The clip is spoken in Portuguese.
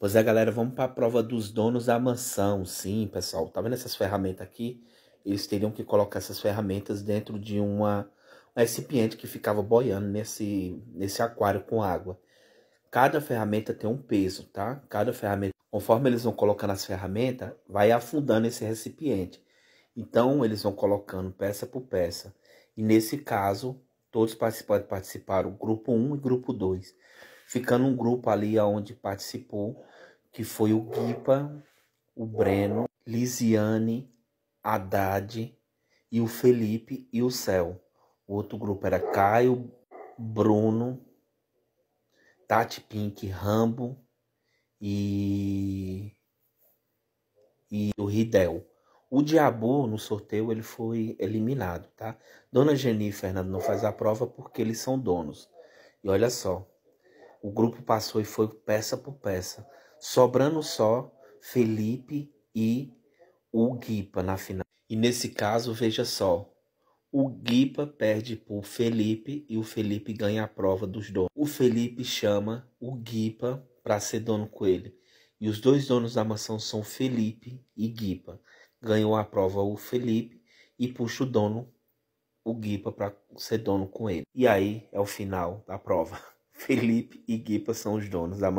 Pois é, galera, vamos para a prova dos donos da mansão. Sim, pessoal, tá vendo essas ferramentas aqui? Eles teriam que colocar essas ferramentas dentro de uma, um recipiente que ficava boiando nesse, nesse aquário com água. Cada ferramenta tem um peso, tá? Cada ferramenta, conforme eles vão colocando as ferramentas, vai afundando esse recipiente. Então, eles vão colocando peça por peça. E nesse caso, todos os participantes participaram, grupo 1 e grupo 2 ficando um grupo ali aonde participou, que foi o Guipa, o Breno, Lisiane, Haddad e o Felipe e o Céu. O outro grupo era Caio, Bruno, Tati Pink, Rambo e e o Ridel. O Diabo no sorteio ele foi eliminado, tá? Dona Geni e Fernando não faz a prova porque eles são donos. E olha só, o grupo passou e foi peça por peça, sobrando só Felipe e o Guipa na final. E nesse caso, veja só, o Guipa perde por Felipe e o Felipe ganha a prova dos donos. O Felipe chama o Guipa para ser dono com ele. E os dois donos da mansão são Felipe e Guipa. Ganhou a prova o Felipe e puxa o dono, o Guipa, para ser dono com ele. E aí é o final da prova. Felipe e Guipa são os donos da mansão.